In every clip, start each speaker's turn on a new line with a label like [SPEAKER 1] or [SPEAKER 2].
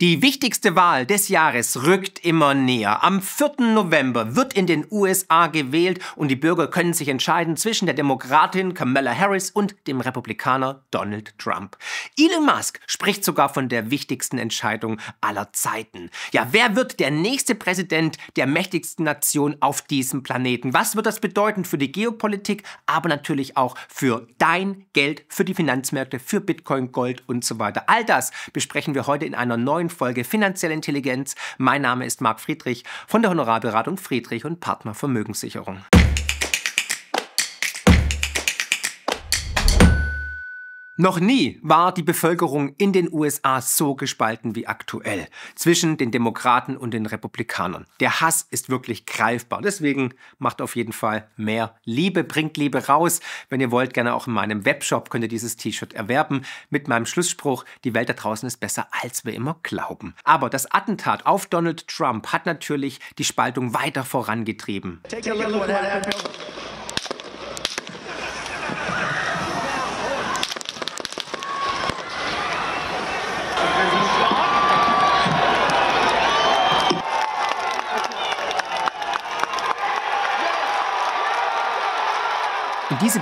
[SPEAKER 1] Die wichtigste Wahl des Jahres rückt immer näher. Am 4. November wird in den USA gewählt und die Bürger können sich entscheiden zwischen der Demokratin Kamala Harris und dem Republikaner Donald Trump. Elon Musk spricht sogar von der wichtigsten Entscheidung aller Zeiten. Ja, wer wird der nächste Präsident der mächtigsten Nation auf diesem Planeten? Was wird das bedeuten für die Geopolitik, aber natürlich auch für dein Geld, für die Finanzmärkte, für Bitcoin, Gold und so weiter? All das besprechen wir heute in einer neuen Folge Finanzielle Intelligenz. Mein Name ist Marc Friedrich von der Honorarberatung Friedrich und Partner Vermögenssicherung. Noch nie war die Bevölkerung in den USA so gespalten wie aktuell zwischen den Demokraten und den Republikanern. Der Hass ist wirklich greifbar. Deswegen macht auf jeden Fall mehr Liebe, bringt Liebe raus. Wenn ihr wollt, gerne auch in meinem Webshop könnt ihr dieses T-Shirt erwerben mit meinem Schlussspruch, die Welt da draußen ist besser, als wir immer glauben. Aber das Attentat auf Donald Trump hat natürlich die Spaltung weiter vorangetrieben.
[SPEAKER 2] Take a look at what happened.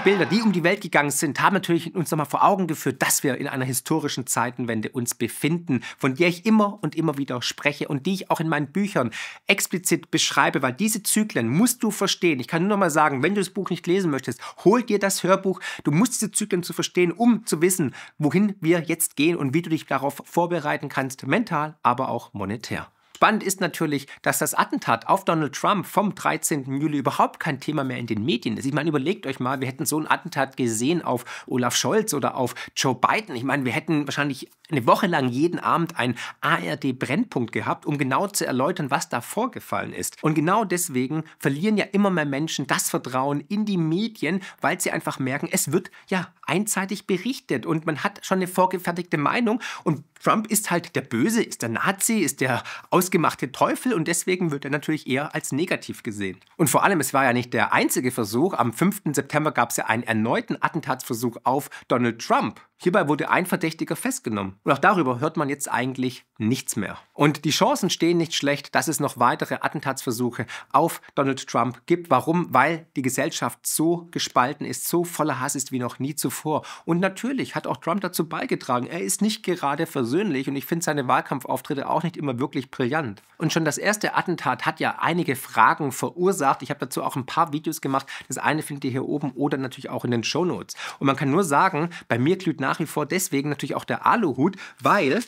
[SPEAKER 1] Bilder, die um die Welt gegangen sind, haben natürlich uns nochmal vor Augen geführt, dass wir in einer historischen Zeitenwende uns befinden, von der ich immer und immer wieder spreche und die ich auch in meinen Büchern explizit beschreibe, weil diese Zyklen musst du verstehen. Ich kann nur nochmal sagen, wenn du das Buch nicht lesen möchtest, hol dir das Hörbuch. Du musst diese Zyklen zu verstehen, um zu wissen, wohin wir jetzt gehen und wie du dich darauf vorbereiten kannst, mental, aber auch monetär. Spannend ist natürlich, dass das Attentat auf Donald Trump vom 13. Juli überhaupt kein Thema mehr in den Medien ist. Ich meine, überlegt euch mal, wir hätten so ein Attentat gesehen auf Olaf Scholz oder auf Joe Biden. Ich meine, wir hätten wahrscheinlich eine Woche lang jeden Abend einen ARD-Brennpunkt gehabt, um genau zu erläutern, was da vorgefallen ist. Und genau deswegen verlieren ja immer mehr Menschen das Vertrauen in die Medien, weil sie einfach merken, es wird ja einseitig berichtet und man hat schon eine vorgefertigte Meinung und Trump ist halt der Böse, ist der Nazi, ist der Aus hausgemachte Teufel und deswegen wird er natürlich eher als negativ gesehen. Und vor allem, es war ja nicht der einzige Versuch. Am 5. September gab es ja einen erneuten Attentatsversuch auf Donald Trump. Hierbei wurde ein Verdächtiger festgenommen. Und auch darüber hört man jetzt eigentlich nichts mehr. Und die Chancen stehen nicht schlecht, dass es noch weitere Attentatsversuche auf Donald Trump gibt. Warum? Weil die Gesellschaft so gespalten ist, so voller Hass ist wie noch nie zuvor. Und natürlich hat auch Trump dazu beigetragen. Er ist nicht gerade versöhnlich und ich finde seine Wahlkampfauftritte auch nicht immer wirklich brillant. Und schon das erste Attentat hat ja einige Fragen verursacht. Ich habe dazu auch ein paar Videos gemacht. Das eine findet ihr hier oben oder natürlich auch in den Show Notes. Und man kann nur sagen, bei mir glüht nach nach wie vor deswegen natürlich auch der Aluhut, weil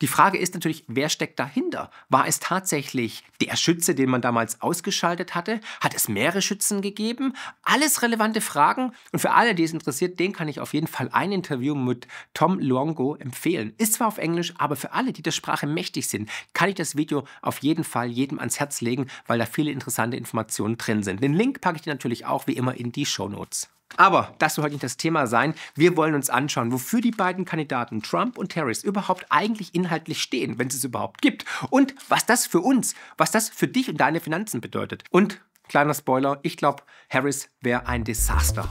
[SPEAKER 1] die Frage ist natürlich, wer steckt dahinter? War es tatsächlich der Schütze, den man damals ausgeschaltet hatte? Hat es mehrere Schützen gegeben? Alles relevante Fragen. Und für alle, die es interessiert, den kann ich auf jeden Fall ein Interview mit Tom Luongo empfehlen. Ist zwar auf Englisch, aber für alle, die der Sprache mächtig sind, kann ich das Video auf jeden Fall jedem ans Herz legen, weil da viele interessante Informationen drin sind. Den Link packe ich dir natürlich auch wie immer in die Show Notes. Aber das soll heute nicht das Thema sein. Wir wollen uns anschauen, wofür die beiden Kandidaten Trump und Harris überhaupt eigentlich inhaltlich stehen, wenn es es überhaupt gibt. Und was das für uns, was das für dich und deine Finanzen bedeutet. Und kleiner Spoiler, ich glaube, Harris wäre ein Desaster.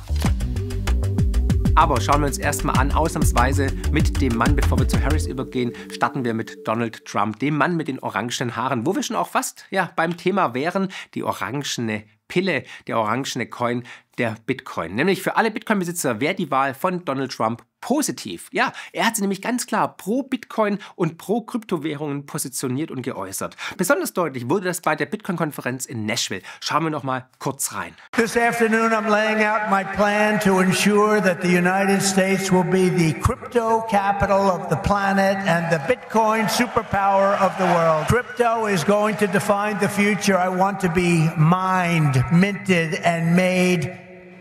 [SPEAKER 1] Aber schauen wir uns erstmal an, ausnahmsweise mit dem Mann, bevor wir zu Harris übergehen, starten wir mit Donald Trump, dem Mann mit den orangenen Haaren, wo wir schon auch fast ja, beim Thema wären, die orangene Pille, der orangene Coin, der Bitcoin. Nämlich für alle Bitcoin-Besitzer wäre die Wahl von Donald Trump positiv. Ja, er hat sie nämlich ganz klar pro Bitcoin und pro Kryptowährungen positioniert und geäußert. Besonders deutlich wurde das bei der Bitcoin-Konferenz in Nashville. Schauen wir noch mal kurz rein.
[SPEAKER 2] This afternoon I'm laying out my plan to ensure that the United States will be the crypto capital of the planet and the Bitcoin superpower of the world. Crypto is going to define the future. I want to be mined minted and made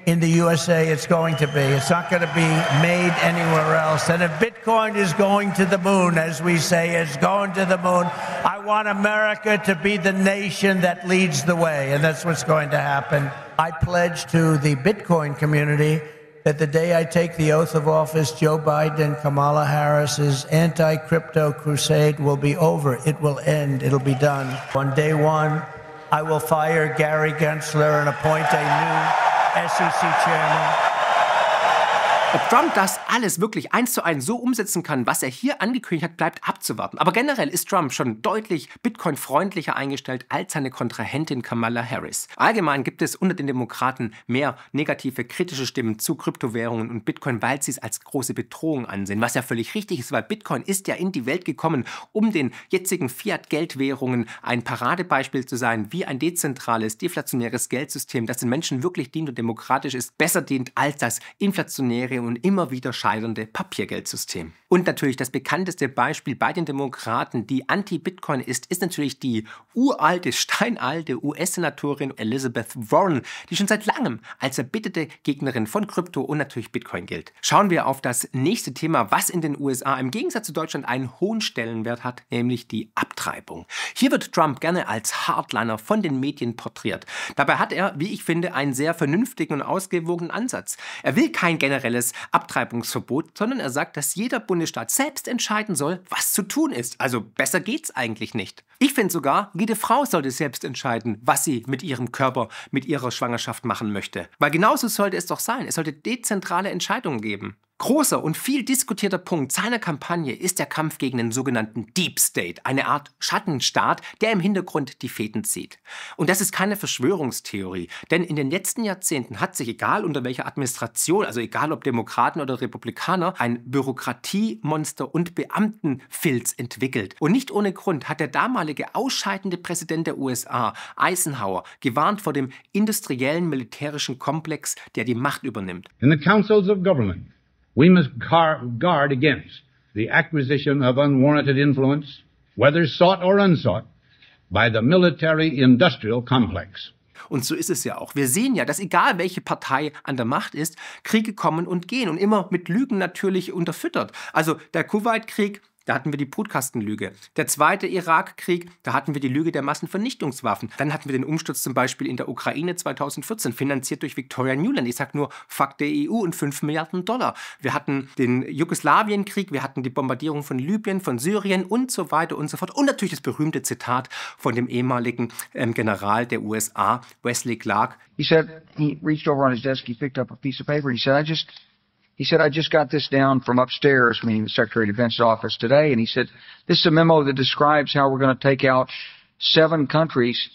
[SPEAKER 2] in the USA, it's going to be. It's not going to be made anywhere else. And if Bitcoin is going to the moon, as we say, it's going to the moon, I want America to be the nation that leads the way. And that's what's going to happen. I pledge to the Bitcoin community that the day I take the oath of office, Joe Biden and Kamala Harris's anti crypto crusade will be over. It will end. It'll be done. On day one, I will fire Gary Gensler and appoint a new SEC chairman.
[SPEAKER 1] Ob Trump das alles wirklich eins zu eins so umsetzen kann, was er hier angekündigt hat, bleibt abzuwarten. Aber generell ist Trump schon deutlich Bitcoin-freundlicher eingestellt als seine Kontrahentin Kamala Harris. Allgemein gibt es unter den Demokraten mehr negative, kritische Stimmen zu Kryptowährungen und Bitcoin, weil sie es als große Bedrohung ansehen. Was ja völlig richtig ist, weil Bitcoin ist ja in die Welt gekommen, um den jetzigen Fiat-Geldwährungen ein Paradebeispiel zu sein, wie ein dezentrales, deflationäres Geldsystem, das den Menschen wirklich dient und demokratisch ist, besser dient als das inflationäre starke und immer wieder scheiternde Papiergeldsystem. Und natürlich das bekannteste Beispiel bei den Demokraten, die anti-Bitcoin ist, ist natürlich die uralte, steinalte US-Senatorin Elizabeth Warren, die schon seit langem als erbitterte Gegnerin von Krypto und natürlich Bitcoin gilt. Schauen wir auf das nächste Thema, was in den USA im Gegensatz zu Deutschland einen hohen Stellenwert hat, nämlich die Abtreibung. Hier wird Trump gerne als Hardliner von den Medien porträtiert. Dabei hat er, wie ich finde, einen sehr vernünftigen und ausgewogenen Ansatz. Er will kein generelles generelles Abtreibungsverbot, sondern er sagt, dass jeder Bundesstaat selbst entscheiden soll, was zu tun ist. Also besser geht's eigentlich nicht. Ich finde sogar, jede Frau sollte selbst entscheiden, was sie mit ihrem Körper, mit ihrer Schwangerschaft machen möchte. Weil genauso sollte es doch sein. Es sollte dezentrale Entscheidungen geben. Großer und viel diskutierter Punkt seiner Kampagne ist der Kampf gegen den sogenannten Deep State, eine Art Schattenstaat, der im Hintergrund die Fäden zieht. Und das ist keine Verschwörungstheorie, denn in den letzten Jahrzehnten hat sich, egal unter welcher Administration, also egal ob Demokraten oder Republikaner, ein Bürokratiemonster und Beamtenfilz entwickelt. Und nicht ohne Grund hat der damalige ausscheidende Präsident der USA, Eisenhower, gewarnt vor dem industriellen militärischen Komplex, der die Macht übernimmt.
[SPEAKER 2] In the councils of government. we must guard against the acquisition of unwarranted influence, whether
[SPEAKER 1] sought or unsought, by the military-industrial complex. Und so ist es ja auch. Wir sehen ja, dass egal welche Partei an der Macht ist, Kriege kommen und gehen und immer mit Lügen natürlich unterfüttert. Also der Kuwait-Krieg da hatten wir die Brutkastenlüge. Der zweite Irakkrieg, da hatten wir die Lüge der Massenvernichtungswaffen. Dann hatten wir den Umsturz zum Beispiel in der Ukraine 2014, finanziert durch Victoria Newland. Ich sage nur, fuck der EU und 5 Milliarden Dollar. Wir hatten den Jugoslawienkrieg, wir hatten die Bombardierung von Libyen, von Syrien und so weiter und so fort. Und natürlich das berühmte Zitat von dem ehemaligen ähm, General der USA, Wesley Clark.
[SPEAKER 2] He said, he reached over on his desk, he picked up a piece of paper, he said, I just He said, I just got this down from upstairs, meaning the Secretary of Defense's office today. And he said, this is a memo that describes
[SPEAKER 1] how we're going to take out seven countries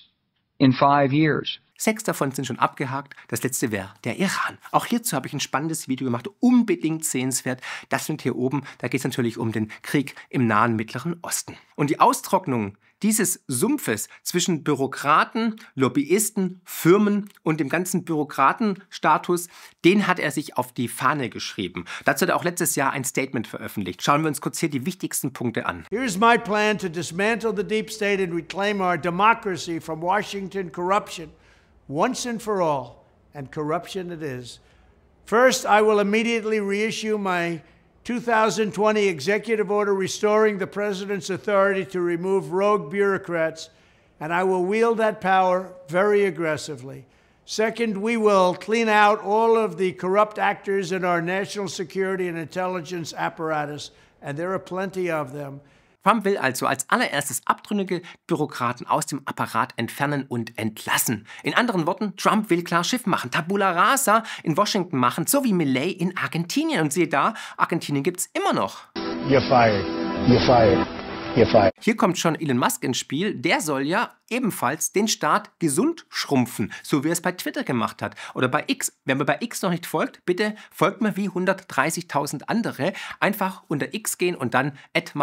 [SPEAKER 1] in five years. Sechs davon sind schon abgehakt. Das letzte wäre der Iran. Auch hierzu habe ich ein spannendes Video gemacht, unbedingt sehenswert. Das sind hier oben. Da geht es natürlich um den Krieg im nahen Mittleren Osten. Und die Austrocknung dieses Sumpfes zwischen Bürokraten, Lobbyisten, Firmen und dem ganzen Bürokratenstatus, den hat er sich auf die Fahne geschrieben. Dazu hat er auch letztes Jahr ein Statement veröffentlicht. Schauen wir uns kurz hier die wichtigsten Punkte an. Here's my plan to
[SPEAKER 2] dismantle the deep state and reclaim our democracy from Washington corruption. once and for all, and corruption it is. First, I will immediately reissue my 2020 executive order restoring the president's authority to remove rogue bureaucrats, and I will wield that power very aggressively. Second, we will clean out all of the corrupt actors in our national security and intelligence apparatus, and there are plenty of them.
[SPEAKER 1] Trump will also als allererstes abtrünnige Bürokraten aus dem Apparat entfernen und entlassen. In anderen Worten, Trump will klar Schiff machen, Tabula Rasa in Washington machen, so wie Milley in Argentinien. Und siehe da, Argentinien gibt's immer noch. You're fired.
[SPEAKER 2] You're fired.
[SPEAKER 1] Hier kommt schon Elon Musk ins Spiel. Der soll ja ebenfalls den Staat gesund schrumpfen, so wie er es bei Twitter gemacht hat oder bei X. Wenn man bei X noch nicht folgt, bitte folgt mir wie 130.000 andere. Einfach unter X gehen und dann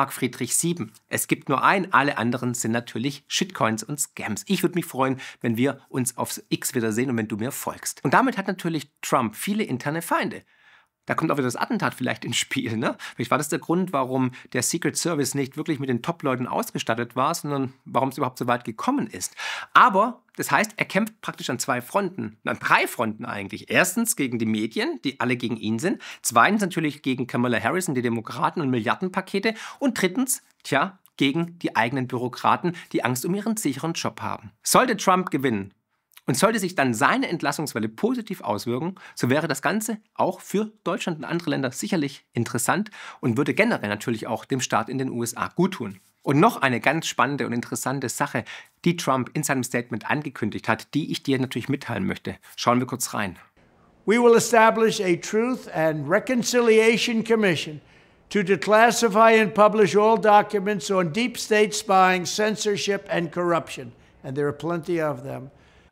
[SPEAKER 1] Friedrich 7 Es gibt nur einen. Alle anderen sind natürlich Shitcoins und Scams. Ich würde mich freuen, wenn wir uns aufs X wiedersehen und wenn du mir folgst. Und damit hat natürlich Trump viele interne Feinde. Da kommt auch wieder das Attentat vielleicht ins Spiel. Ne? Vielleicht war das der Grund, warum der Secret Service nicht wirklich mit den Top-Leuten ausgestattet war, sondern warum es überhaupt so weit gekommen ist. Aber das heißt, er kämpft praktisch an zwei Fronten, an drei Fronten eigentlich. Erstens gegen die Medien, die alle gegen ihn sind. Zweitens natürlich gegen Kamala Harris und die Demokraten und Milliardenpakete. Und drittens, tja, gegen die eigenen Bürokraten, die Angst um ihren sicheren Job haben. Sollte Trump gewinnen, und sollte sich dann seine Entlassungswelle positiv auswirken, so wäre das Ganze auch für Deutschland und andere Länder sicherlich interessant und würde generell natürlich auch dem Staat in den USA guttun. Und noch eine ganz spannende und interessante Sache, die Trump in seinem Statement angekündigt hat, die ich dir natürlich mitteilen möchte. Schauen wir kurz rein.
[SPEAKER 2] We will establish a Truth and Reconciliation Commission to declassify and publish all documents on deep state spying, censorship and corruption. And there are plenty of them.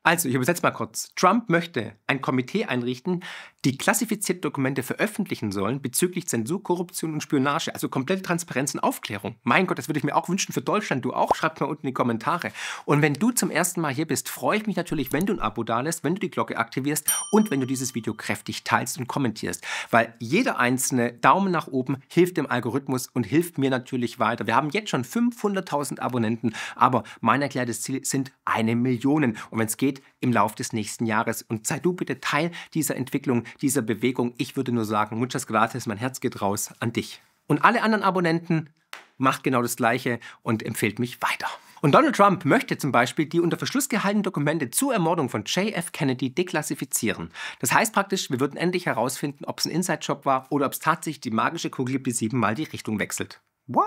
[SPEAKER 1] Also, ich übersetze mal kurz. Trump möchte ein Komitee einrichten, die klassifizierte Dokumente veröffentlichen sollen bezüglich Zensur, Korruption und Spionage. Also komplette Transparenz und Aufklärung. Mein Gott, das würde ich mir auch wünschen für Deutschland. Du auch? Schreib mal unten in die Kommentare. Und wenn du zum ersten Mal hier bist, freue ich mich natürlich, wenn du ein Abo dalässt, wenn du die Glocke aktivierst und wenn du dieses Video kräftig teilst und kommentierst. Weil jeder einzelne Daumen nach oben hilft dem Algorithmus und hilft mir natürlich weiter. Wir haben jetzt schon 500.000 Abonnenten, aber mein erklärtes Ziel sind eine Million. Und wenn es geht, im Laufe des nächsten Jahres. Und sei du bitte Teil dieser Entwicklung, dieser Bewegung. Ich würde nur sagen, muchas gracias, mein Herz geht raus an dich. Und alle anderen Abonnenten macht genau das Gleiche und empfiehlt mich weiter. Und Donald Trump möchte zum Beispiel die unter Verschluss gehaltenen Dokumente zur Ermordung von JF Kennedy deklassifizieren. Das heißt praktisch, wir würden endlich herausfinden, ob es ein Inside-Job war oder ob es tatsächlich die magische Kugel gibt, die siebenmal die Richtung wechselt. What?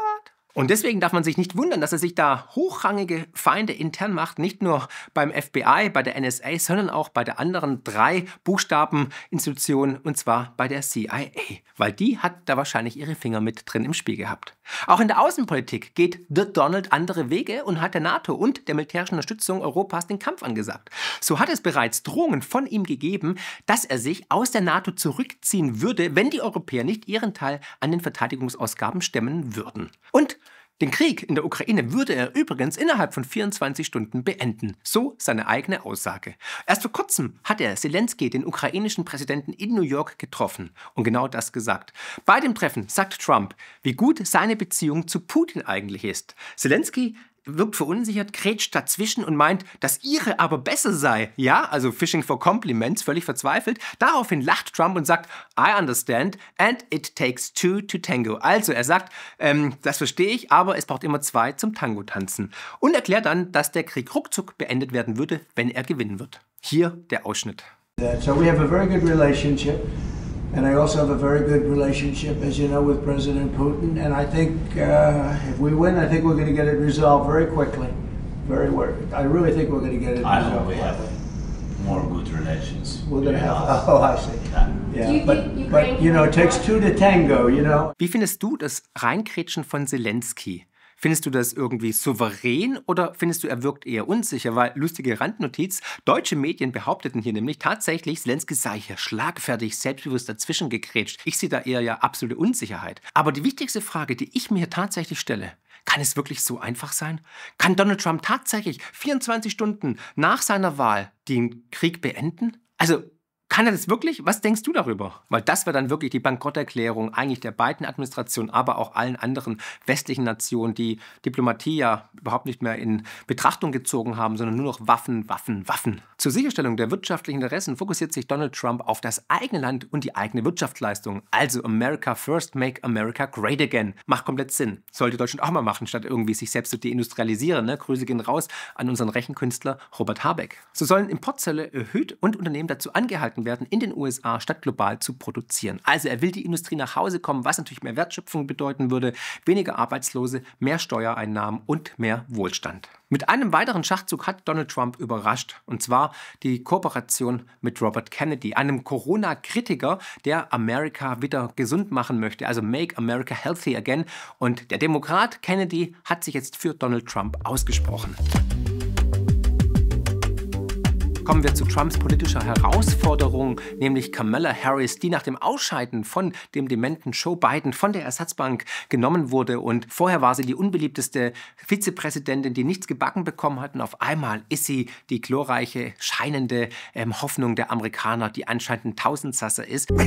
[SPEAKER 1] Und deswegen darf man sich nicht wundern, dass er sich da hochrangige Feinde intern macht, nicht nur beim FBI, bei der NSA, sondern auch bei der anderen drei Buchstabeninstitution, und zwar bei der CIA, weil die hat da wahrscheinlich ihre Finger mit drin im Spiel gehabt. Auch in der Außenpolitik geht The Donald andere Wege und hat der NATO und der militärischen Unterstützung Europas den Kampf angesagt. So hat es bereits Drohungen von ihm gegeben, dass er sich aus der NATO zurückziehen würde, wenn die Europäer nicht ihren Teil an den Verteidigungsausgaben stemmen würden. Und den Krieg in der Ukraine würde er übrigens innerhalb von 24 Stunden beenden, so seine eigene Aussage. Erst vor kurzem hat er Zelensky, den ukrainischen Präsidenten in New York, getroffen und genau das gesagt. Bei dem Treffen sagt Trump, wie gut seine Beziehung zu Putin eigentlich ist. Zelensky wirkt verunsichert, krätscht dazwischen und meint, dass ihre aber besser sei. Ja, also Fishing for Compliments, völlig verzweifelt. Daraufhin lacht Trump und sagt, I understand and it takes two to tango. Also er sagt, ähm, das verstehe ich, aber es braucht immer zwei zum Tango tanzen. Und erklärt dann, dass der Krieg ruckzuck beendet werden würde, wenn er gewinnen wird. Hier der Ausschnitt.
[SPEAKER 2] So we have a very good relationship. And I also have a very good relationship, as you know, with President Putin. And I think uh, if we win, I think we're going to get it resolved very quickly. Very, I really think we're going to get it I resolved. I hope we more good relations. We're going to have. Oh, I see. Yeah. Yeah, but, but, you know, it takes two to tango, you know.
[SPEAKER 1] Wie findest du das Reinkrätschen von Zelensky? Findest du das irgendwie souverän oder findest du, er wirkt eher unsicher? Weil, lustige Randnotiz, deutsche Medien behaupteten hier nämlich tatsächlich, Zelensky sei hier schlagfertig, selbstbewusst dazwischen gegrätscht. Ich sehe da eher ja absolute Unsicherheit. Aber die wichtigste Frage, die ich mir tatsächlich stelle, kann es wirklich so einfach sein? Kann Donald Trump tatsächlich 24 Stunden nach seiner Wahl den Krieg beenden? Also kann er das wirklich? Was denkst du darüber? Weil das wäre dann wirklich die Bankrotterklärung eigentlich der beiden Administration, aber auch allen anderen westlichen Nationen, die Diplomatie ja überhaupt nicht mehr in Betrachtung gezogen haben, sondern nur noch Waffen, Waffen, Waffen. Zur Sicherstellung der wirtschaftlichen Interessen fokussiert sich Donald Trump auf das eigene Land und die eigene Wirtschaftsleistung. Also America First, Make America Great Again. Macht komplett Sinn. Sollte Deutschland auch mal machen, statt irgendwie sich selbst zu deindustrialisieren. Ne? Grüße gehen raus an unseren Rechenkünstler Robert Habeck. So sollen Importzölle erhöht und Unternehmen dazu angehalten angeboten werden, in den USA statt global zu produzieren. Also er will die Industrie nach Hause kommen, was natürlich mehr Wertschöpfung bedeuten würde, weniger Arbeitslose, mehr Steuereinnahmen und mehr Wohlstand. Mit einem weiteren Schachzug hat Donald Trump überrascht, und zwar die Kooperation mit Robert Kennedy, einem Corona-Kritiker, der Amerika wieder gesund machen möchte, also Make America Healthy Again. Und der Demokrat Kennedy hat sich jetzt für Donald Trump ausgesprochen. Kommen wir zu Trumps politischer Herausforderung, nämlich Kamala Harris, die nach dem Ausscheiden von dem dementen Joe Biden von der Ersatzbank genommen wurde. Und vorher war sie die unbeliebteste Vizepräsidentin, die nichts gebacken bekommen hat. Und auf einmal ist sie die glorreiche, scheinende ähm, Hoffnung der Amerikaner, die anscheinend ein Tausendsasser ist.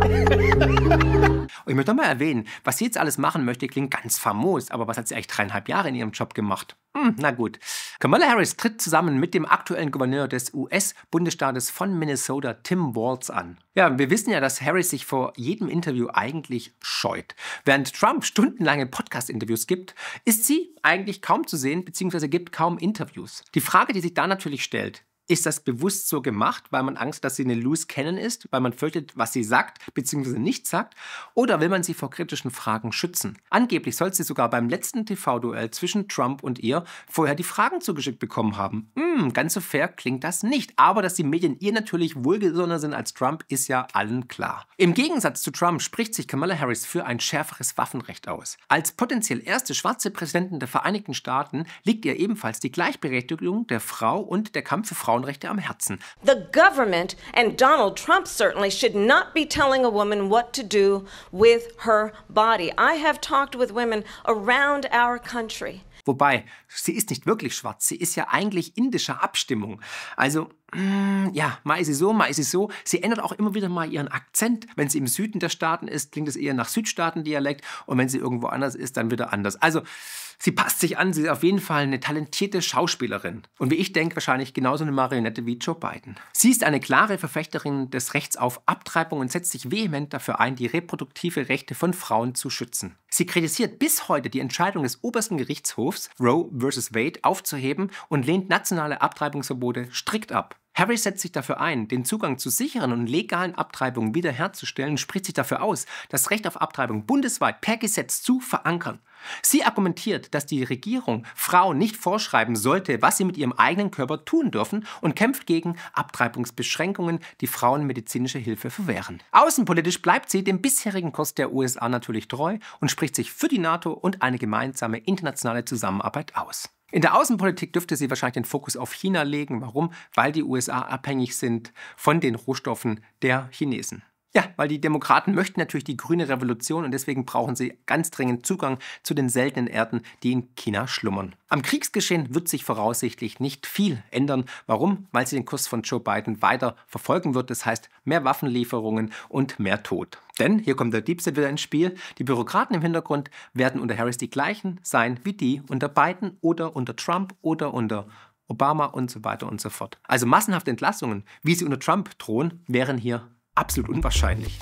[SPEAKER 1] Und ich möchte nochmal erwähnen, was sie jetzt alles machen möchte, klingt ganz famos, aber was hat sie eigentlich dreieinhalb Jahre in ihrem Job gemacht? Hm, na gut. Kamala Harris tritt zusammen mit dem aktuellen Gouverneur des US-Bundesstaates von Minnesota, Tim Walz, an. Ja, wir wissen ja, dass Harris sich vor jedem Interview eigentlich scheut. Während Trump stundenlange Podcast-Interviews gibt, ist sie eigentlich kaum zu sehen bzw. gibt kaum Interviews. Die Frage, die sich da natürlich stellt, ist das bewusst so gemacht, weil man Angst, dass sie eine Loose Cannon ist, weil man fürchtet, was sie sagt bzw. nicht sagt, oder will man sie vor kritischen Fragen schützen? Angeblich soll sie sogar beim letzten TV-Duell zwischen Trump und ihr vorher die Fragen zugeschickt bekommen haben. Hm, ganz so fair klingt das nicht, aber dass die Medien ihr natürlich wohlgesonnener sind als Trump, ist ja allen klar. Im Gegensatz zu Trump spricht sich Kamala Harris für ein schärferes Waffenrecht aus. Als potenziell erste schwarze Präsidentin der Vereinigten Staaten liegt ihr ebenfalls die Gleichberechtigung der Frau und der Kampf für Frauen Frauenrechte am Herzen.
[SPEAKER 2] The government and Donald Trump certainly should not be telling a woman what to do with her body. I have talked with women around our country.
[SPEAKER 1] Wobei, sie ist nicht wirklich schwarz, sie ist ja eigentlich indischer Abstimmung. Also Mm, ja, mal ist sie so, mal ist sie so. Sie ändert auch immer wieder mal ihren Akzent. Wenn sie im Süden der Staaten ist, klingt es eher nach Südstaatendialekt. Und wenn sie irgendwo anders ist, dann wieder anders. Also, sie passt sich an. Sie ist auf jeden Fall eine talentierte Schauspielerin. Und wie ich denke, wahrscheinlich genauso eine Marionette wie Joe Biden. Sie ist eine klare Verfechterin des Rechts auf Abtreibung und setzt sich vehement dafür ein, die reproduktive Rechte von Frauen zu schützen. Sie kritisiert bis heute die Entscheidung des obersten Gerichtshofs, Roe vs. Wade, aufzuheben und lehnt nationale Abtreibungsverbote strikt ab. Harry setzt sich dafür ein, den Zugang zu sicheren und legalen Abtreibungen wiederherzustellen und spricht sich dafür aus, das Recht auf Abtreibung bundesweit per Gesetz zu verankern. Sie argumentiert, dass die Regierung Frauen nicht vorschreiben sollte, was sie mit ihrem eigenen Körper tun dürfen und kämpft gegen Abtreibungsbeschränkungen, die Frauen medizinische Hilfe verwehren. Außenpolitisch bleibt sie dem bisherigen Kurs der USA natürlich treu und spricht sich für die NATO und eine gemeinsame internationale Zusammenarbeit aus. In der Außenpolitik dürfte sie wahrscheinlich den Fokus auf China legen. Warum? Weil die USA abhängig sind von den Rohstoffen der Chinesen. Ja, weil die Demokraten möchten natürlich die grüne Revolution und deswegen brauchen sie ganz dringend Zugang zu den seltenen Erden, die in China schlummern. Am Kriegsgeschehen wird sich voraussichtlich nicht viel ändern. Warum? Weil sie den Kurs von Joe Biden weiter verfolgen wird. Das heißt mehr Waffenlieferungen und mehr Tod. Denn hier kommt der Deep State wieder ins Spiel. Die Bürokraten im Hintergrund werden unter Harris die gleichen sein wie die unter Biden oder unter Trump oder unter Obama und so weiter und so fort. Also massenhafte Entlassungen, wie sie unter Trump drohen, wären hier absolut unwahrscheinlich.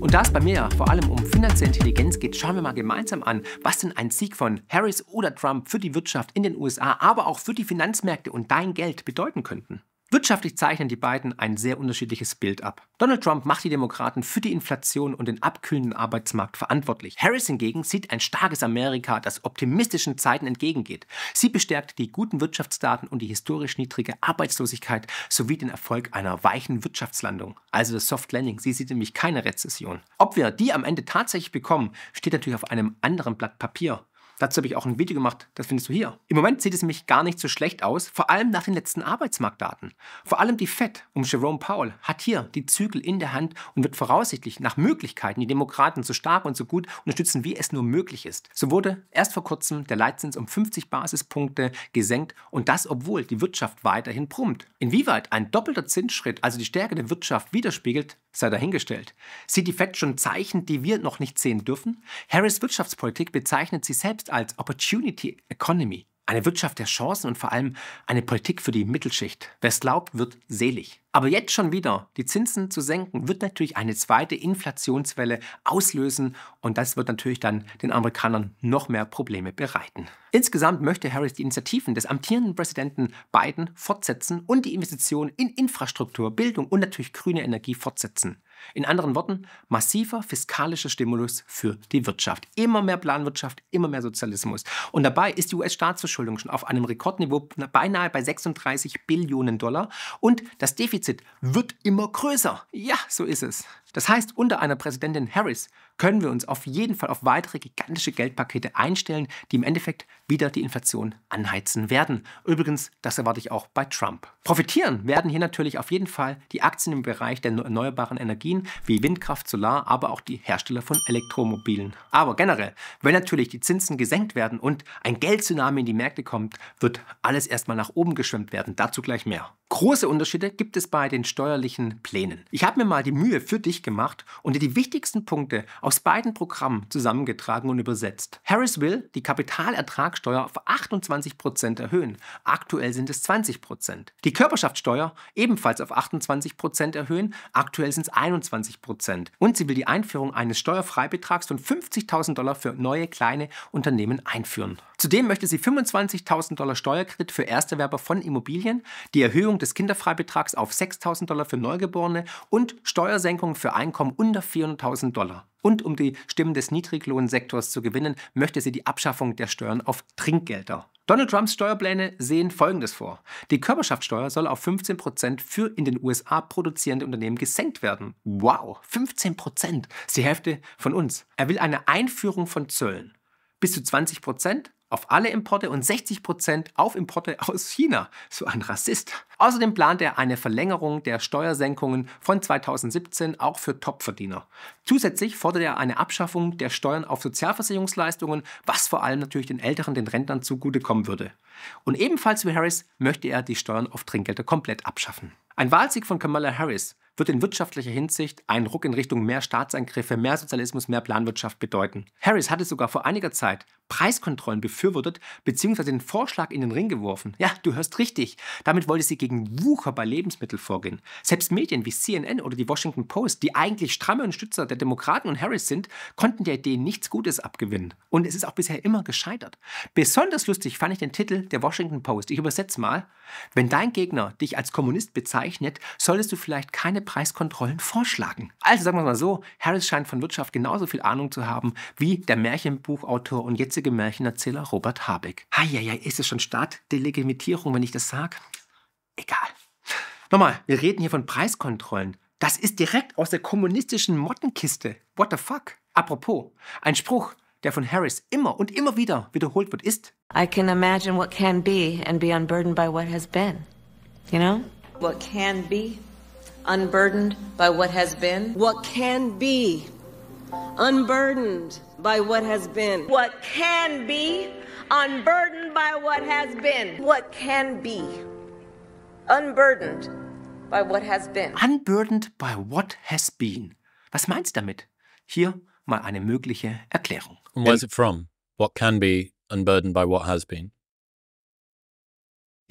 [SPEAKER 1] Und da es bei mir vor allem um finanzielle Intelligenz geht, schauen wir mal gemeinsam an, was denn ein Sieg von Harris oder Trump für die Wirtschaft in den USA, aber auch für die Finanzmärkte und dein Geld bedeuten könnten. Wirtschaftlich zeichnen die beiden ein sehr unterschiedliches Bild ab. Donald Trump macht die Demokraten für die Inflation und den abkühlenden Arbeitsmarkt verantwortlich. Harris hingegen sieht ein starkes Amerika, das optimistischen Zeiten entgegengeht. Sie bestärkt die guten Wirtschaftsdaten und die historisch niedrige Arbeitslosigkeit sowie den Erfolg einer weichen Wirtschaftslandung, also das Soft Landing. Sie sieht nämlich keine Rezession. Ob wir die am Ende tatsächlich bekommen, steht natürlich auf einem anderen Blatt Papier. Dazu habe ich auch ein Video gemacht, das findest du hier. Im Moment sieht es nämlich gar nicht so schlecht aus, vor allem nach den letzten Arbeitsmarktdaten. Vor allem die Fed um Jerome Powell hat hier die Zügel in der Hand und wird voraussichtlich nach Möglichkeiten die Demokraten so stark und so gut unterstützen, wie es nur möglich ist. So wurde erst vor kurzem der Leitzins um 50 Basispunkte gesenkt und das, obwohl die Wirtschaft weiterhin brummt. Inwieweit ein doppelter Zinsschritt also die Stärke der Wirtschaft widerspiegelt, sei dahingestellt. Sieht die Fed schon Zeichen, die wir noch nicht sehen dürfen? Harris Wirtschaftspolitik bezeichnet sie selbst als Opportunity Economy eine Wirtschaft der Chancen und vor allem eine Politik für die Mittelschicht. Wer es glaubt, wird selig. Aber jetzt schon wieder die Zinsen zu senken, wird natürlich eine zweite Inflationswelle auslösen und das wird natürlich dann den Amerikanern noch mehr Probleme bereiten. Insgesamt möchte Harris die Initiativen des amtierenden Präsidenten Biden fortsetzen und die Investitionen in Infrastruktur, Bildung und natürlich grüne Energie fortsetzen. In anderen Worten, massiver fiskalischer Stimulus für die Wirtschaft. Immer mehr Planwirtschaft, immer mehr Sozialismus. Und dabei ist die US-Staatsverschuldung schon auf einem Rekordniveau beinahe bei 36 Billionen Dollar und das Defizit Defizit wird immer größer. Ja, so ist es. Das heißt, unter einer Präsidentin Harris können wir uns auf jeden Fall auf weitere gigantische Geldpakete einstellen, die im Endeffekt wieder die Inflation anheizen werden. Übrigens, das erwarte ich auch bei Trump. Profitieren werden hier natürlich auf jeden Fall die Aktien im Bereich der erneuerbaren Energien wie Windkraft, Solar, aber auch die Hersteller von Elektromobilen. Aber generell, wenn natürlich die Zinsen gesenkt werden und ein Geldzunami in die Märkte kommt, wird alles erstmal nach oben geschwemmt werden. Dazu gleich mehr. Große Unterschiede gibt es bei den steuerlichen Plänen. Ich habe mir mal die Mühe für dich verständlich gemacht und die wichtigsten Punkte aus beiden Programmen zusammengetragen und übersetzt. Harris will die Kapitalertragssteuer auf 28 erhöhen. Aktuell sind es 20 Die Körperschaftssteuer ebenfalls auf 28 erhöhen. Aktuell sind es 21 Und sie will die Einführung eines Steuerfreibetrags von 50.000 Dollar für neue kleine Unternehmen einführen. Zudem möchte sie 25.000 Dollar Steuerkredit für Ersterwerber von Immobilien, die Erhöhung des Kinderfreibetrags auf 6.000 Dollar für Neugeborene und Steuersenkungen für Einkommen unter 400.000 Dollar. Und um die Stimmen des Niedriglohnsektors zu gewinnen, möchte sie die Abschaffung der Steuern auf Trinkgelder. Donald Trumps Steuerpläne sehen Folgendes vor. Die Körperschaftssteuer soll auf 15% für in den USA produzierende Unternehmen gesenkt werden. Wow, 15% ist die Hälfte von uns. Er will eine Einführung von Zöllen. Bis zu 20% Prozent auf alle Importe und 60% Prozent auf Importe aus China. So ein Rassist. Außerdem plant er eine Verlängerung der Steuersenkungen von 2017 auch für Topverdiener. Zusätzlich fordert er eine Abschaffung der Steuern auf Sozialversicherungsleistungen, was vor allem natürlich den Älteren, den Rentnern zugutekommen würde. Und ebenfalls wie Harris möchte er die Steuern auf Trinkgelder komplett abschaffen. Ein Wahlsieg von Kamala Harris wird in wirtschaftlicher Hinsicht ein Ruck in Richtung mehr Staatseingriffe, mehr Sozialismus, mehr Planwirtschaft bedeuten. Harris hatte sogar vor einiger Zeit Preiskontrollen befürwortet bzw. den Vorschlag in den Ring geworfen. Ja, du hörst richtig. Damit wollte sie gegen Wucher bei Lebensmitteln vorgehen. Selbst Medien wie CNN oder die Washington Post, die eigentlich stramme Unterstützer der Demokraten und Harris sind, konnten der Idee nichts Gutes abgewinnen. Und es ist auch bisher immer gescheitert. Besonders lustig fand ich den Titel der Washington Post. Ich übersetze mal. Wenn dein Gegner dich als Kommunist bezeichnet, solltest du vielleicht keine Preiskontrollen vorschlagen. Also sagen wir mal so, Harris scheint von Wirtschaft genauso viel Ahnung zu haben wie der Märchenbuchautor und jetzige Märchenerzähler Robert Habeck. Heieiei, ist es schon Staatdelegitimierung, wenn ich das sage? Egal. Nochmal, wir reden hier von Preiskontrollen. Das ist direkt aus der kommunistischen Mottenkiste. What the fuck? Apropos, ein Spruch, der von Harris immer und immer wieder wiederholt wird, ist
[SPEAKER 2] I can imagine what can be and be unburdened by what has been. You know?
[SPEAKER 1] What can
[SPEAKER 2] be unburdened by what has been. What can be, unburdened by what has been. What can be, unburdened by what has been. What can be, unburdened by what has been.
[SPEAKER 1] Unburdened by what has been. Was meinst damit? Hier mal eine mögliche Erklärung. And where's it from? What can be unburdened by what has been?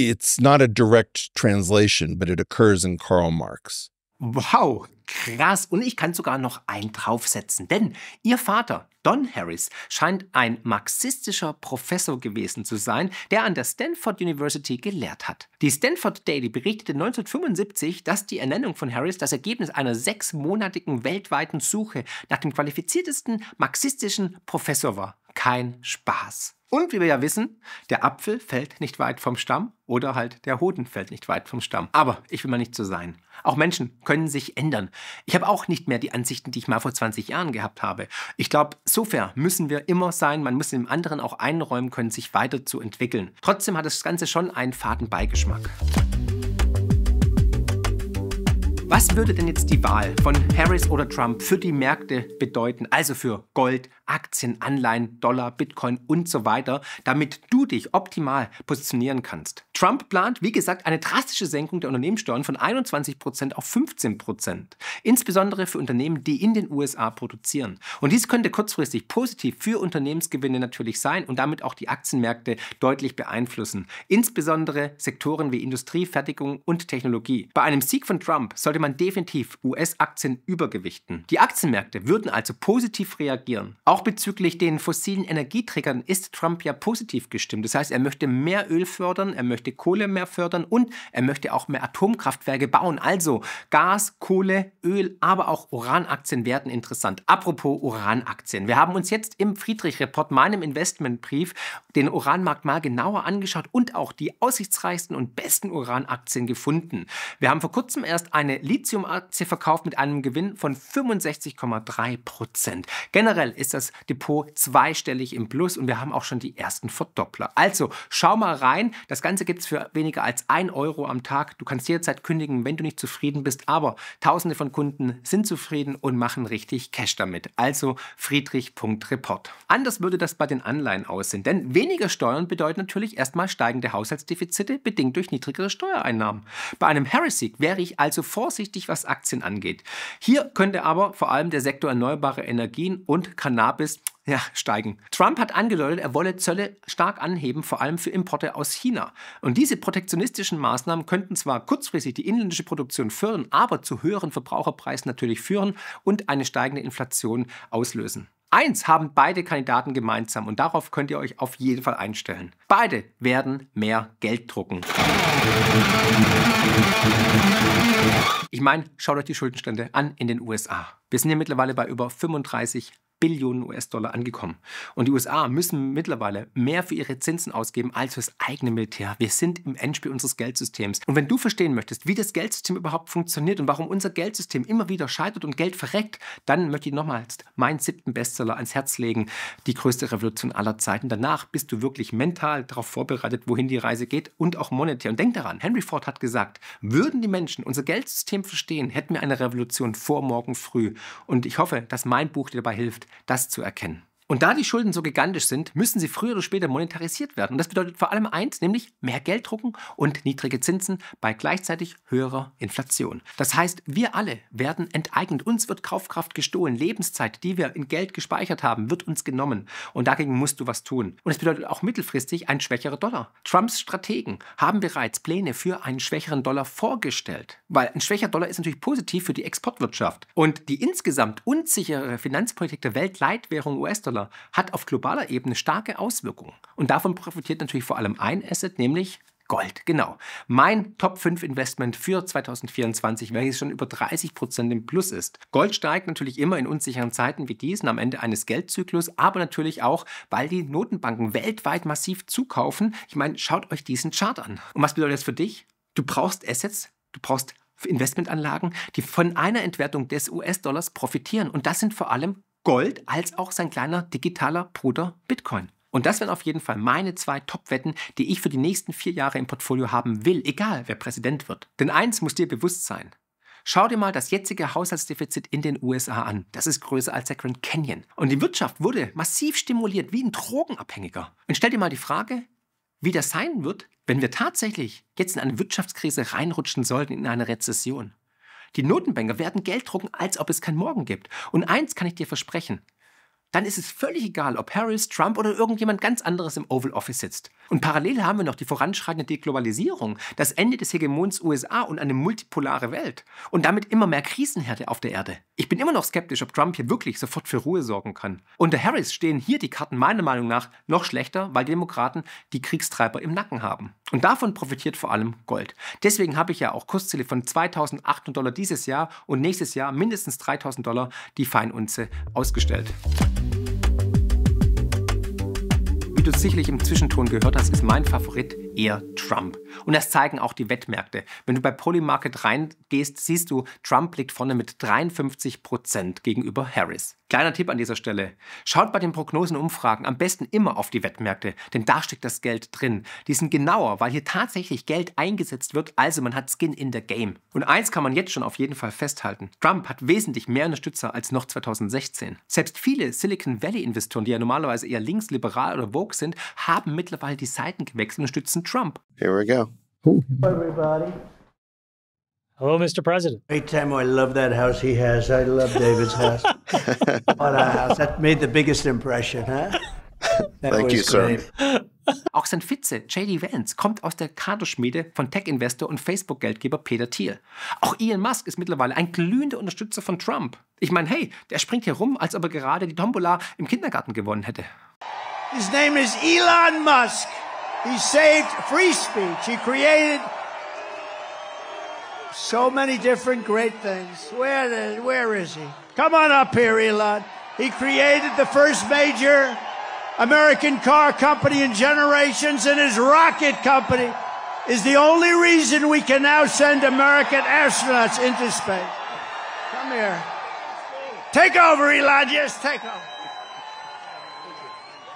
[SPEAKER 1] it's not a direct translation, but it occurs in Karl Marx. Wow, krass. Und ich kann sogar noch einen draufsetzen, denn ihr Vater, Don Harris, scheint ein marxistischer Professor gewesen zu sein, der an der Stanford University gelehrt hat. Die Stanford Daily berichtete 1975, dass die Ernennung von Harris das Ergebnis einer sechsmonatigen weltweiten Suche nach dem qualifiziertesten marxistischen Professor war kein Spaß. Und wie wir ja wissen, der Apfel fällt nicht weit vom Stamm oder halt der Hoden fällt nicht weit vom Stamm. Aber ich will mal nicht so sein. Auch Menschen können sich ändern. Ich habe auch nicht mehr die Ansichten, die ich mal vor 20 Jahren gehabt habe. Ich glaube, so fair müssen wir immer sein. Man muss dem anderen auch einräumen können, sich weiterzuentwickeln. Trotzdem hat das Ganze schon einen faden Beigeschmack. Was würde denn jetzt die Wahl von Harris oder Trump für die Märkte bedeuten, also für Gold, Aktien, Anleihen, Dollar, Bitcoin und so weiter, damit du dich optimal positionieren kannst? Trump plant, wie gesagt, eine drastische Senkung der Unternehmenssteuern von 21% auf 15%, insbesondere für Unternehmen, die in den USA produzieren. Und dies könnte kurzfristig positiv für Unternehmensgewinne natürlich sein und damit auch die Aktienmärkte deutlich beeinflussen, insbesondere Sektoren wie Industrie, Fertigung und Technologie. Bei einem Sieg von Trump sollte man definitiv US-Aktien übergewichten. Die Aktienmärkte würden also positiv reagieren. Auch bezüglich den fossilen Energieträgern ist Trump ja positiv gestimmt. Das heißt, er möchte mehr Öl fördern, er möchte Kohle mehr fördern und er möchte auch mehr Atomkraftwerke bauen. Also Gas, Kohle, Öl, aber auch Uranaktien werden interessant. Apropos Uranaktien. Wir haben uns jetzt im Friedrich-Report, meinem Investmentbrief, den Uranmarkt mal genauer angeschaut und auch die aussichtsreichsten und besten Uranaktien gefunden. Wir haben vor kurzem erst eine Lithium-Aktie verkauft mit einem Gewinn von 65,3 Prozent. Generell ist das Depot zweistellig im Plus und wir haben auch schon die ersten Verdoppler. Also schau mal rein. Das Ganze gibt es für weniger als 1 Euro am Tag. Du kannst jederzeit kündigen, wenn du nicht zufrieden bist. Aber tausende von Kunden sind zufrieden und machen richtig Cash damit. Also friedrich.report. Anders würde das bei den Anleihen aussehen. Denn weniger Steuern bedeuten natürlich erstmal steigende Haushaltsdefizite, bedingt durch niedrigere Steuereinnahmen. Bei einem Heresy wäre ich also vorsichtig vorsichtig, was Aktien angeht. Hier könnte aber vor allem der Sektor erneuerbare Energien und Cannabis ja, steigen. Trump hat angedeutet, er wolle Zölle stark anheben, vor allem für Importe aus China. Und diese protektionistischen Maßnahmen könnten zwar kurzfristig die inländische Produktion fördern, aber zu höheren Verbraucherpreisen natürlich führen und eine steigende Inflation auslösen. Eins haben beide Kandidaten gemeinsam und darauf könnt ihr euch auf jeden Fall einstellen. Beide werden mehr Geld drucken. Ich meine, schaut euch die Schuldenstände an in den USA. Wir sind ja mittlerweile bei über 35 Billionen US-Dollar angekommen. Und die USA müssen mittlerweile mehr für ihre Zinsen ausgeben als fürs eigene Militär. Wir sind im Endspiel unseres Geldsystems. Und wenn du verstehen möchtest, wie das Geldsystem überhaupt funktioniert und warum unser Geldsystem immer wieder scheitert und Geld verreckt, dann möchte ich nochmals meinen siebten Bestseller ans Herz legen, die größte Revolution aller Zeiten. Danach bist du wirklich mental darauf vorbereitet, wohin die Reise geht und auch monetär. Und denk daran, Henry Ford hat gesagt, würden die Menschen unser Geldsystem verstehen, hätten wir eine Revolution vor morgen früh. Und ich hoffe, dass mein Buch dir dabei hilft, das zu erkennen. Und da die Schulden so gigantisch sind, müssen sie früher oder später monetarisiert werden. Und das bedeutet vor allem eins, nämlich mehr Geld drucken und niedrige Zinsen bei gleichzeitig höherer Inflation. Das heißt, wir alle werden enteignet, uns wird Kaufkraft gestohlen, Lebenszeit, die wir in Geld gespeichert haben, wird uns genommen. Und dagegen musst du was tun. Und es bedeutet auch mittelfristig ein schwächerer Dollar. Trumps Strategen haben bereits Pläne für einen schwächeren Dollar vorgestellt, weil ein schwächer Dollar ist natürlich positiv für die Exportwirtschaft. Und die insgesamt unsichere Finanzpolitik der Weltleitwährung US-Dollar, Klima hat auf globaler Ebene starke Auswirkungen. Und davon profitiert natürlich vor allem ein Asset, nämlich Gold, genau. Mein Top 5 Investment für 2024, welches schon über 30 Prozent im Plus ist. Gold steigt natürlich immer in unsicheren Zeiten wie diesen am Ende eines Geldzyklus, aber natürlich auch, weil die Notenbanken weltweit massiv zukaufen. Ich meine, schaut euch diesen Chart an. Und was bedeutet das für dich? Du brauchst Assets, du brauchst Investmentanlagen, die von einer Entwertung des US-Dollars profitieren. Und das sind vor allem Gold als auch sein kleiner digitaler Bruder Bitcoin. Und das wären auf jeden Fall meine zwei Top-Wetten, die ich für die nächsten vier Jahre im Portfolio haben will, egal wer Präsident wird. Denn eins muss dir bewusst sein. Schau dir mal das jetzige Haushaltsdefizit in den USA an. Das ist größer als der Grand Canyon. Und die Wirtschaft wurde massiv stimuliert, wie ein Drogenabhängiger. Und stell dir mal die Frage, wie das sein wird, wenn wir tatsächlich jetzt in eine Wirtschaftskrise reinrutschen sollten, in eine Rezession. Die Notenbanker werden Geld drucken, als ob es kein Morgen gibt. Und eins kann ich dir versprechen. Dann ist es völlig egal, ob Harris, Trump oder irgendjemand ganz anderes im Oval Office sitzt. Und parallel haben wir noch die voranschreitende Deglobalisierung, das Ende des Hegemons USA und eine multipolare Welt und damit immer mehr Krisenherde auf der Erde. Ich bin immer noch skeptisch, ob Trump hier wirklich sofort für Ruhe sorgen kann. Unter Harris stehen hier die Karten meiner Meinung nach noch schlechter, weil die Demokraten die Kriegstreiber im Nacken haben. Und davon profitiert vor allem Gold. Deswegen habe ich ja auch Kursziele von 2800 Dollar dieses Jahr und nächstes Jahr mindestens 3000 Dollar die Feinunze ausgestellt. Wie du sicherlich im Zwischenton gehört hast, ist mein Favorit eher Trump. Und das zeigen auch die Wettmärkte. Wenn du bei Polymarket reingehst, siehst du, Trump liegt vorne mit 53 Prozent gegenüber Harris. Kleiner Tipp an dieser Stelle. Schaut bei den Prognosen und Umfragen am besten immer auf die Wettmärkte, denn da steckt das Geld drin. Die sind genauer, weil hier tatsächlich Geld eingesetzt wird, also man hat Skin in the Game. Und eins kann man jetzt schon auf jeden Fall festhalten. Trump hat wesentlich mehr Unterstützer als noch 2016. Selbst viele Silicon Valley Investoren, die ja normalerweise eher linksliberal oder woke sind, haben mittlerweile die Seiten gewechselt und stützen Jackson Trump.
[SPEAKER 2] Here we go. Hello, everybody.
[SPEAKER 1] Hello, Mr. President. Hey, Tammo, I love
[SPEAKER 2] that house he has. I love David's house. what a house. That made the biggest impression, huh? That Thank you, great.
[SPEAKER 1] sir. Auch sein Vize, JD Vance, kommt aus der Kaderschmiede von Tech-Investor und Facebook-Geldgeber Peter Thiel. Auch Elon Musk ist mittlerweile ein glühender Unterstützer von Trump. Ich meine, hey, der springt hier rum, als ob er gerade die Tombola im Kindergarten gewonnen hätte.
[SPEAKER 2] His name is Elon Musk. He saved free speech. He created so many different great things. Where, the, where is he? Come on up here, Elon. He created the first major American car company in generations, and his rocket company is the only reason we can now send American astronauts into space. Come here. Take over, Elon. Yes, take over.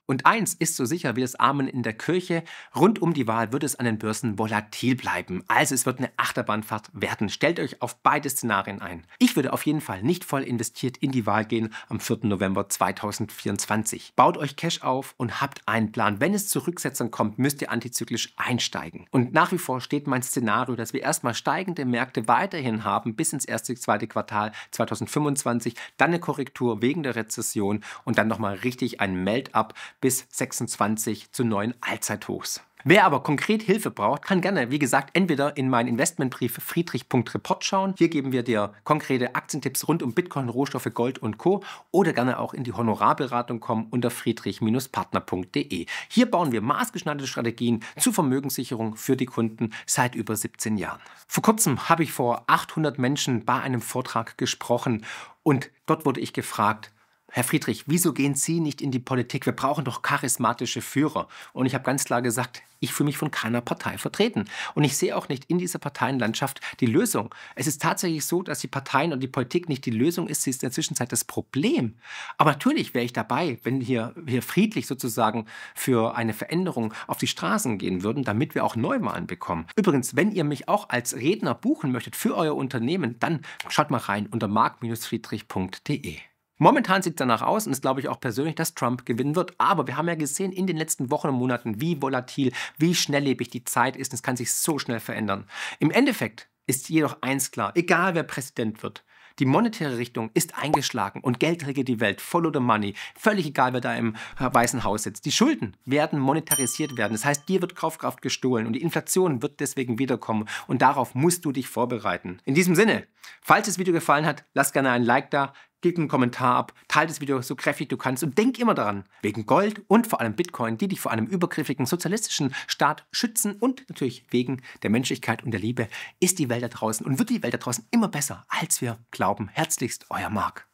[SPEAKER 1] Und eins ist so sicher wie das Amen in der Kirche, rund um die Wahl wird es an den Börsen volatil bleiben. Also es wird eine Achterbahnfahrt werden. Stellt euch auf beide Szenarien ein. Ich würde auf jeden Fall nicht voll investiert in die Wahl gehen am 4. November 2024. Baut euch Cash auf und habt einen Plan. Wenn es zu Rücksetzung kommt, müsst ihr antizyklisch einsteigen. Und nach wie vor steht mein Szenario, dass wir erstmal steigende Märkte weiterhin haben bis ins erste, zweite Quartal 2025, dann eine Korrektur wegen der Rezession und dann nochmal richtig ein Melt-up bis 26 zu neuen Allzeithochs. Wer aber konkret Hilfe braucht, kann gerne, wie gesagt, entweder in meinen Investmentbrief friedrich.report schauen. Hier geben wir dir konkrete Aktientipps rund um Bitcoin, Rohstoffe, Gold und Co. Oder gerne auch in die Honorarberatung kommen unter friedrich-partner.de. Hier bauen wir maßgeschneiderte Strategien zur Vermögenssicherung für die Kunden seit über 17 Jahren. Vor kurzem habe ich vor 800 Menschen bei einem Vortrag gesprochen und dort wurde ich gefragt, Herr Friedrich, wieso gehen Sie nicht in die Politik? Wir brauchen doch charismatische Führer. Und ich habe ganz klar gesagt, ich fühle mich von keiner Partei vertreten. Und ich sehe auch nicht in dieser Parteienlandschaft die Lösung. Es ist tatsächlich so, dass die Parteien und die Politik nicht die Lösung ist, sie ist in der Zwischenzeit das Problem. Aber natürlich wäre ich dabei, wenn wir hier friedlich sozusagen für eine Veränderung auf die Straßen gehen würden, damit wir auch Neuwahlen bekommen. Übrigens, wenn ihr mich auch als Redner buchen möchtet für euer Unternehmen, dann schaut mal rein unter mark-friedrich.de. Momentan sieht es danach aus und ist, glaube ich, auch persönlich, dass Trump gewinnen wird. Aber wir haben ja gesehen in den letzten Wochen und Monaten, wie volatil, wie schnelllebig die Zeit ist. Es kann sich so schnell verändern. Im Endeffekt ist jedoch eins klar, egal wer Präsident wird, die monetäre Richtung ist eingeschlagen und Geld regelt die Welt. Follow the money. Völlig egal, wer da im äh, Weißen Haus sitzt. Die Schulden werden monetarisiert werden. Das heißt, dir wird Kaufkraft gestohlen und die Inflation wird deswegen wiederkommen. Und darauf musst du dich vorbereiten. In diesem Sinne, falls das Video gefallen hat, lass gerne ein Like da gib einen Kommentar ab, teile das Video so kräftig du kannst und denk immer daran, wegen Gold und vor allem Bitcoin, die dich vor einem übergriffigen sozialistischen Staat schützen und natürlich wegen der Menschlichkeit und der Liebe, ist die Welt da draußen und wird die Welt da draußen immer besser, als wir glauben. Herzlichst, euer Marc.